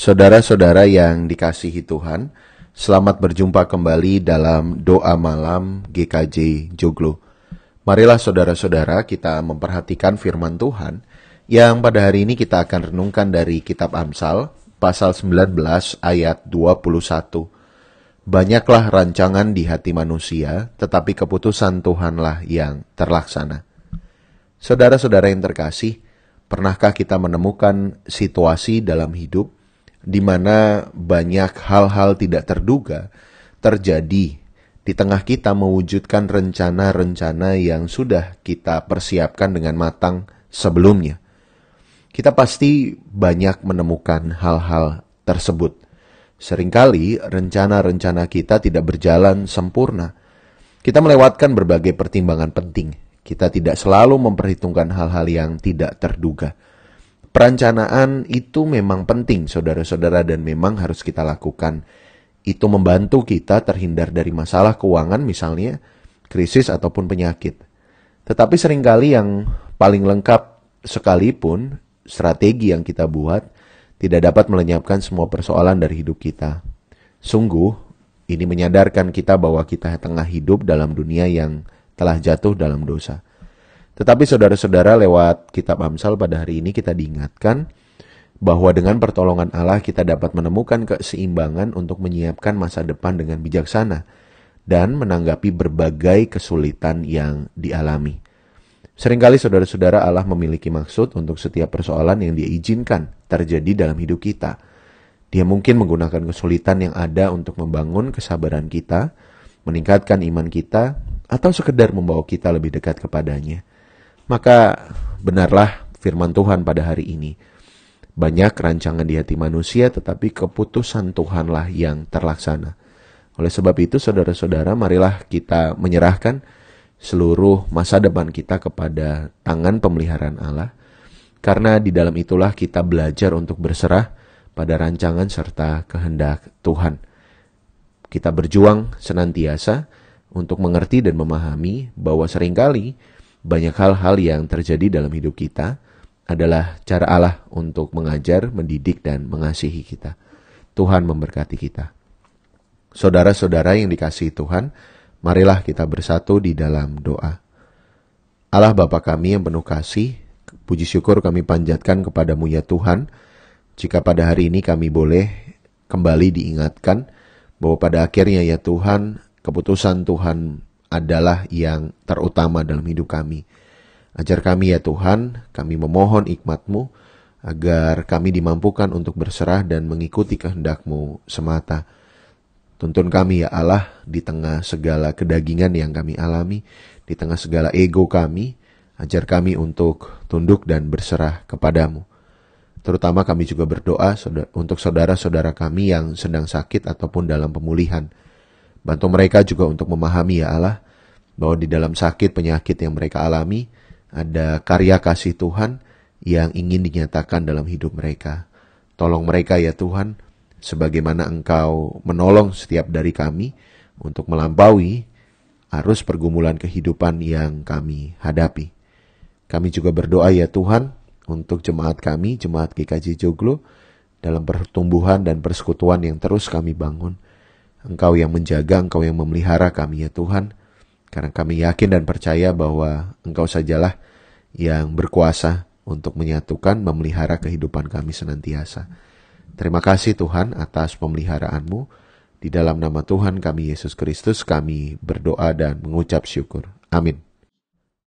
Saudara-saudara yang dikasihi Tuhan, selamat berjumpa kembali dalam doa malam GKJ Joglo. Marilah saudara-saudara kita memperhatikan firman Tuhan yang pada hari ini kita akan renungkan dari kitab Amsal pasal 19 ayat 21. Banyaklah rancangan di hati manusia, tetapi keputusan Tuhanlah yang terlaksana. Saudara-saudara yang terkasih, pernahkah kita menemukan situasi dalam hidup di mana banyak hal-hal tidak terduga terjadi di tengah kita mewujudkan rencana-rencana yang sudah kita persiapkan dengan matang sebelumnya. Kita pasti banyak menemukan hal-hal tersebut. Seringkali rencana-rencana kita tidak berjalan sempurna. Kita melewatkan berbagai pertimbangan penting. Kita tidak selalu memperhitungkan hal-hal yang tidak terduga Perencanaan itu memang penting, saudara-saudara, dan memang harus kita lakukan. Itu membantu kita terhindar dari masalah keuangan, misalnya krisis ataupun penyakit. Tetapi seringkali yang paling lengkap sekalipun strategi yang kita buat tidak dapat melenyapkan semua persoalan dari hidup kita. Sungguh, ini menyadarkan kita bahwa kita tengah hidup dalam dunia yang telah jatuh dalam dosa. Tetapi saudara-saudara lewat kitab Amsal pada hari ini kita diingatkan bahwa dengan pertolongan Allah kita dapat menemukan keseimbangan untuk menyiapkan masa depan dengan bijaksana dan menanggapi berbagai kesulitan yang dialami. Seringkali saudara-saudara Allah memiliki maksud untuk setiap persoalan yang dia izinkan terjadi dalam hidup kita. Dia mungkin menggunakan kesulitan yang ada untuk membangun kesabaran kita, meningkatkan iman kita, atau sekedar membawa kita lebih dekat kepadanya. Maka benarlah firman Tuhan pada hari ini. Banyak rancangan di hati manusia tetapi keputusan Tuhanlah yang terlaksana. Oleh sebab itu saudara-saudara marilah kita menyerahkan seluruh masa depan kita kepada tangan pemeliharaan Allah. Karena di dalam itulah kita belajar untuk berserah pada rancangan serta kehendak Tuhan. Kita berjuang senantiasa untuk mengerti dan memahami bahwa seringkali banyak hal-hal yang terjadi dalam hidup kita adalah cara Allah untuk mengajar, mendidik, dan mengasihi kita. Tuhan memberkati kita. Saudara-saudara yang dikasihi Tuhan, marilah kita bersatu di dalam doa. Allah Bapa kami yang penuh kasih, puji syukur kami panjatkan kepadamu ya Tuhan, jika pada hari ini kami boleh kembali diingatkan bahwa pada akhirnya ya Tuhan, keputusan Tuhan adalah yang terutama dalam hidup kami. Ajar kami ya Tuhan, kami memohon ikmat agar kami dimampukan untuk berserah dan mengikuti kehendakMu semata. Tuntun kami ya Allah di tengah segala kedagingan yang kami alami, di tengah segala ego kami, ajar kami untuk tunduk dan berserah kepadamu. Terutama kami juga berdoa untuk saudara-saudara kami yang sedang sakit ataupun dalam pemulihan. Bantu mereka juga untuk memahami ya Allah bahwa di dalam sakit penyakit yang mereka alami ada karya kasih Tuhan yang ingin dinyatakan dalam hidup mereka. Tolong mereka ya Tuhan sebagaimana Engkau menolong setiap dari kami untuk melampaui arus pergumulan kehidupan yang kami hadapi. Kami juga berdoa ya Tuhan untuk jemaat kami, jemaat GKJ Joglo, dalam pertumbuhan dan persekutuan yang terus kami bangun. Engkau yang menjaga, Engkau yang memelihara kami ya Tuhan. Karena kami yakin dan percaya bahwa Engkau sajalah yang berkuasa untuk menyatukan, memelihara kehidupan kami senantiasa. Terima kasih Tuhan atas pemeliharaanmu. Di dalam nama Tuhan kami Yesus Kristus kami berdoa dan mengucap syukur. Amin.